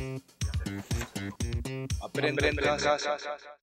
Mm-hmm. en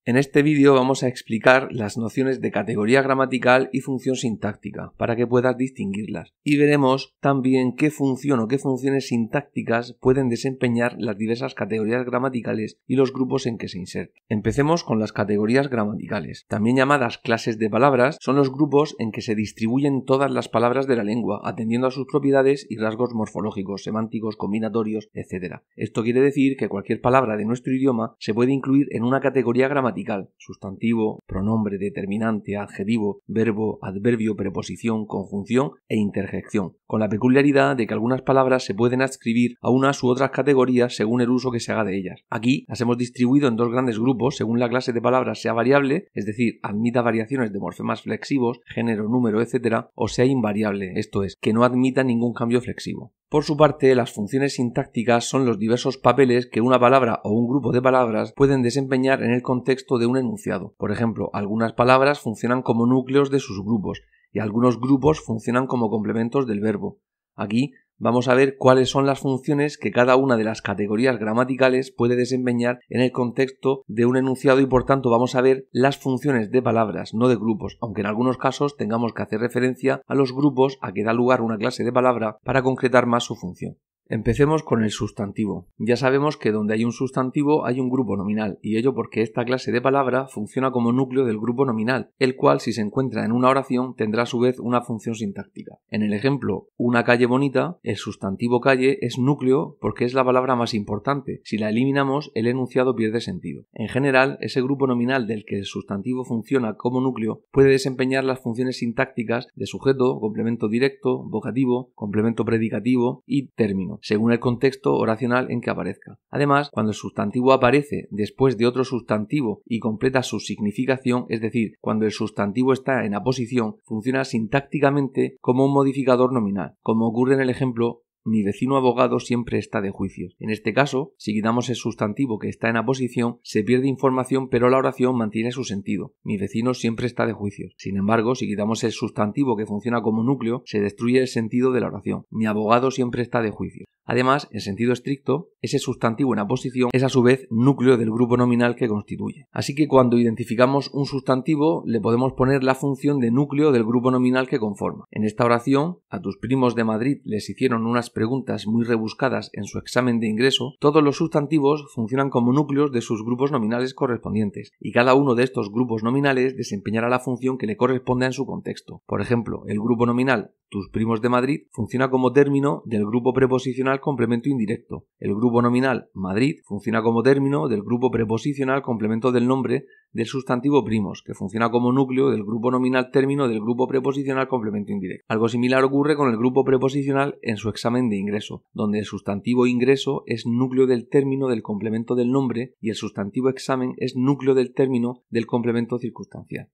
En este vídeo vamos a explicar las nociones de categoría gramatical y función sintáctica para que puedas distinguirlas. Y veremos también qué función o qué funciones sintácticas pueden desempeñar las diversas categorías gramaticales y los grupos en que se insertan. Empecemos con las categorías gramaticales. También llamadas clases de palabras, son los grupos en que se distribuyen todas las palabras de la lengua, atendiendo a sus propiedades y rasgos morfológicos, semánticos, combinatorios, etc. Esto quiere decir que cualquier palabra de nuestro idioma se puede incluir en una categoría gramatical, sustantivo, pronombre, determinante, adjetivo, verbo, adverbio, preposición, conjunción e interjección, con la peculiaridad de que algunas palabras se pueden adscribir a unas u otras categorías según el uso que se haga de ellas. Aquí las hemos distribuido en dos grandes grupos según la clase de palabras sea variable, es decir, admita variaciones de morfemas flexivos, género, número, etc., o sea invariable, esto es, que no admita ningún cambio flexivo. Por su parte, las funciones sintácticas son los diversos papeles que una palabra o un grupo de palabras pueden desempeñar en el contexto de un enunciado. Por ejemplo, algunas palabras funcionan como núcleos de sus grupos y algunos grupos funcionan como complementos del verbo. Aquí vamos a ver cuáles son las funciones que cada una de las categorías gramaticales puede desempeñar en el contexto de un enunciado y por tanto vamos a ver las funciones de palabras, no de grupos, aunque en algunos casos tengamos que hacer referencia a los grupos a que da lugar una clase de palabra para concretar más su función. Empecemos con el sustantivo. Ya sabemos que donde hay un sustantivo hay un grupo nominal, y ello porque esta clase de palabra funciona como núcleo del grupo nominal, el cual si se encuentra en una oración tendrá a su vez una función sintáctica. En el ejemplo, una calle bonita, el sustantivo calle es núcleo porque es la palabra más importante. Si la eliminamos, el enunciado pierde sentido. En general, ese grupo nominal del que el sustantivo funciona como núcleo puede desempeñar las funciones sintácticas de sujeto, complemento directo, vocativo, complemento predicativo y término según el contexto oracional en que aparezca. Además, cuando el sustantivo aparece después de otro sustantivo y completa su significación, es decir, cuando el sustantivo está en aposición, funciona sintácticamente como un modificador nominal, como ocurre en el ejemplo mi vecino abogado siempre está de juicios. En este caso, si quitamos el sustantivo que está en aposición, se pierde información pero la oración mantiene su sentido. Mi vecino siempre está de juicios. Sin embargo, si quitamos el sustantivo que funciona como núcleo, se destruye el sentido de la oración. Mi abogado siempre está de juicios. Además, en sentido estricto, ese sustantivo en aposición es a su vez núcleo del grupo nominal que constituye. Así que cuando identificamos un sustantivo, le podemos poner la función de núcleo del grupo nominal que conforma. En esta oración, a tus primos de Madrid les hicieron unas preguntas muy rebuscadas en su examen de ingreso, todos los sustantivos funcionan como núcleos de sus grupos nominales correspondientes, y cada uno de estos grupos nominales desempeñará la función que le corresponda en su contexto. Por ejemplo, el grupo nominal tus primos de Madrid funciona como término del grupo preposicional complemento indirecto. El grupo nominal Madrid funciona como término del grupo preposicional complemento del nombre del sustantivo primos, que funciona como núcleo del grupo nominal término del grupo preposicional complemento indirecto. Algo similar ocurre con el grupo preposicional en su examen de ingreso, donde el sustantivo ingreso es núcleo del término del complemento del nombre y el sustantivo examen es núcleo del término del complemento circunstancial.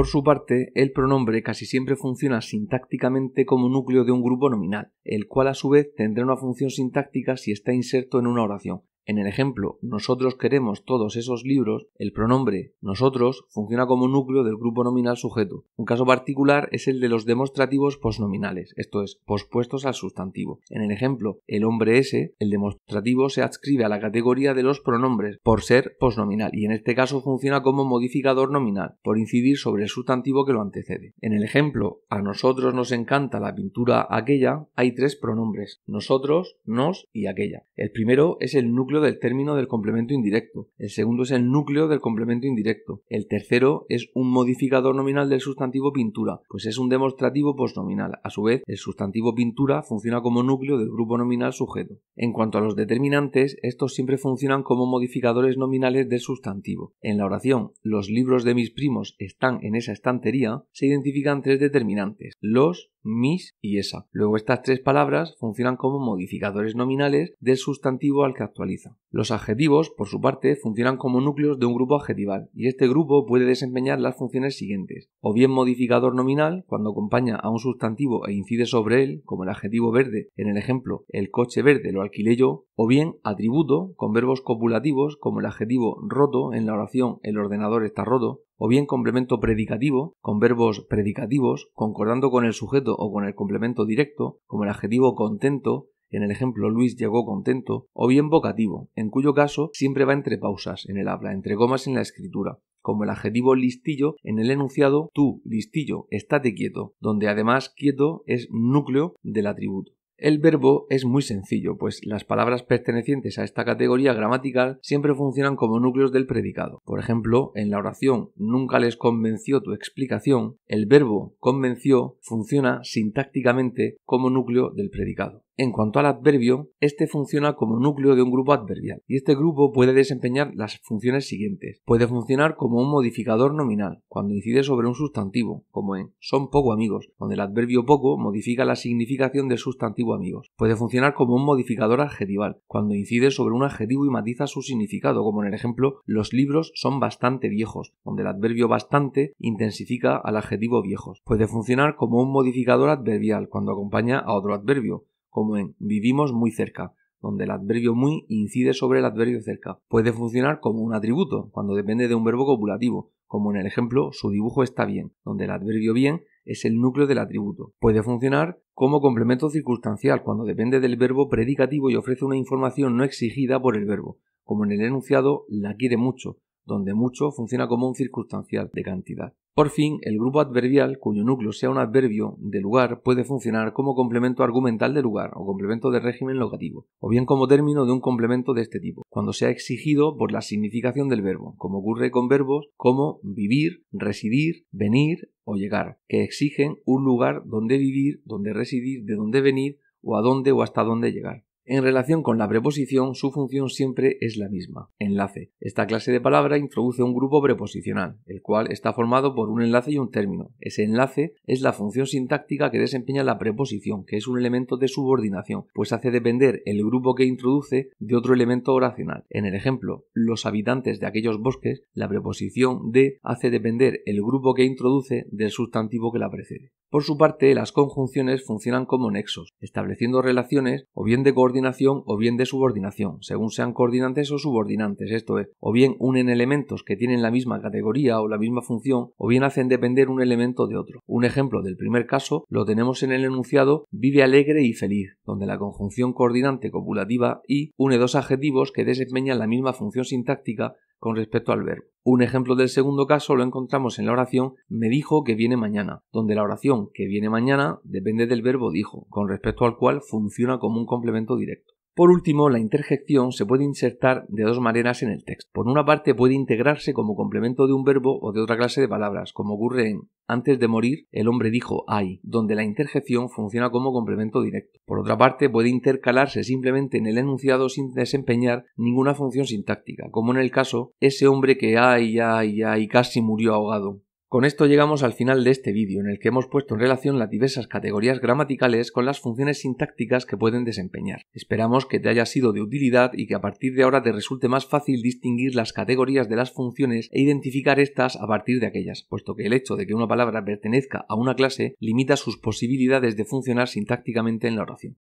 Por su parte, el pronombre casi siempre funciona sintácticamente como núcleo de un grupo nominal, el cual a su vez tendrá una función sintáctica si está inserto en una oración, en el ejemplo nosotros queremos todos esos libros, el pronombre nosotros funciona como núcleo del grupo nominal sujeto. Un caso particular es el de los demostrativos posnominales, esto es, pospuestos al sustantivo. En el ejemplo el hombre ese, el demostrativo se adscribe a la categoría de los pronombres por ser posnominal y en este caso funciona como modificador nominal, por incidir sobre el sustantivo que lo antecede. En el ejemplo a nosotros nos encanta la pintura aquella, hay tres pronombres, nosotros, nos y aquella. El primero es el núcleo del término del complemento indirecto, el segundo es el núcleo del complemento indirecto, el tercero es un modificador nominal del sustantivo pintura, pues es un demostrativo postnominal. A su vez, el sustantivo pintura funciona como núcleo del grupo nominal sujeto. En cuanto a los determinantes, estos siempre funcionan como modificadores nominales del sustantivo. En la oración, los libros de mis primos están en esa estantería, se identifican tres determinantes, los, mis y esa. Luego estas tres palabras funcionan como modificadores nominales del sustantivo al que actualiza. Los adjetivos, por su parte, funcionan como núcleos de un grupo adjetival y este grupo puede desempeñar las funciones siguientes, o bien modificador nominal cuando acompaña a un sustantivo e incide sobre él, como el adjetivo verde, en el ejemplo el coche verde lo alquilé yo, o bien atributo con verbos copulativos como el adjetivo roto en la oración el ordenador está roto, o bien complemento predicativo, con verbos predicativos, concordando con el sujeto o con el complemento directo, como el adjetivo contento, en el ejemplo Luis llegó contento, o bien vocativo, en cuyo caso siempre va entre pausas en el habla, entre comas en la escritura, como el adjetivo listillo en el enunciado tú, listillo, estate quieto, donde además quieto es núcleo del atributo. El verbo es muy sencillo, pues las palabras pertenecientes a esta categoría gramatical siempre funcionan como núcleos del predicado. Por ejemplo, en la oración nunca les convenció tu explicación, el verbo convenció funciona sintácticamente como núcleo del predicado. En cuanto al adverbio, este funciona como núcleo de un grupo adverbial y este grupo puede desempeñar las funciones siguientes. Puede funcionar como un modificador nominal cuando incide sobre un sustantivo, como en son poco amigos, donde el adverbio poco modifica la significación del sustantivo amigos. Puede funcionar como un modificador adjetival cuando incide sobre un adjetivo y matiza su significado, como en el ejemplo los libros son bastante viejos, donde el adverbio bastante intensifica al adjetivo viejos. Puede funcionar como un modificador adverbial cuando acompaña a otro adverbio, como en vivimos muy cerca, donde el adverbio muy incide sobre el adverbio cerca. Puede funcionar como un atributo, cuando depende de un verbo copulativo, como en el ejemplo su dibujo está bien, donde el adverbio bien es el núcleo del atributo. Puede funcionar como complemento circunstancial, cuando depende del verbo predicativo y ofrece una información no exigida por el verbo, como en el enunciado la quiere mucho, donde mucho funciona como un circunstancial de cantidad. Por fin, el grupo adverbial, cuyo núcleo sea un adverbio de lugar, puede funcionar como complemento argumental de lugar o complemento de régimen locativo, o bien como término de un complemento de este tipo, cuando sea exigido por la significación del verbo, como ocurre con verbos como vivir, residir, venir o llegar, que exigen un lugar donde vivir, donde residir, de dónde venir o a dónde o hasta dónde llegar. En relación con la preposición, su función siempre es la misma, enlace. Esta clase de palabra introduce un grupo preposicional, el cual está formado por un enlace y un término. Ese enlace es la función sintáctica que desempeña la preposición, que es un elemento de subordinación, pues hace depender el grupo que introduce de otro elemento oracional. En el ejemplo, los habitantes de aquellos bosques, la preposición de hace depender el grupo que introduce del sustantivo que la precede. Por su parte, las conjunciones funcionan como nexos, estableciendo relaciones o bien de coordinación o bien de subordinación, según sean coordinantes o subordinantes, esto es, o bien unen elementos que tienen la misma categoría o la misma función, o bien hacen depender un elemento de otro. Un ejemplo del primer caso lo tenemos en el enunciado vive alegre y feliz, donde la conjunción coordinante copulativa y une dos adjetivos que desempeñan la misma función sintáctica con respecto al verbo. Un ejemplo del segundo caso lo encontramos en la oración me dijo que viene mañana, donde la oración que viene mañana depende del verbo dijo, con respecto al cual funciona como un complemento directo. Por último, la interjección se puede insertar de dos maneras en el texto. Por una parte, puede integrarse como complemento de un verbo o de otra clase de palabras, como ocurre en Antes de morir, el hombre dijo ay, donde la interjección funciona como complemento directo. Por otra parte, puede intercalarse simplemente en el enunciado sin desempeñar ninguna función sintáctica, como en el caso ese hombre que ay, ay, ay, casi murió ahogado. Con esto llegamos al final de este vídeo en el que hemos puesto en relación las diversas categorías gramaticales con las funciones sintácticas que pueden desempeñar. Esperamos que te haya sido de utilidad y que a partir de ahora te resulte más fácil distinguir las categorías de las funciones e identificar estas a partir de aquellas, puesto que el hecho de que una palabra pertenezca a una clase limita sus posibilidades de funcionar sintácticamente en la oración.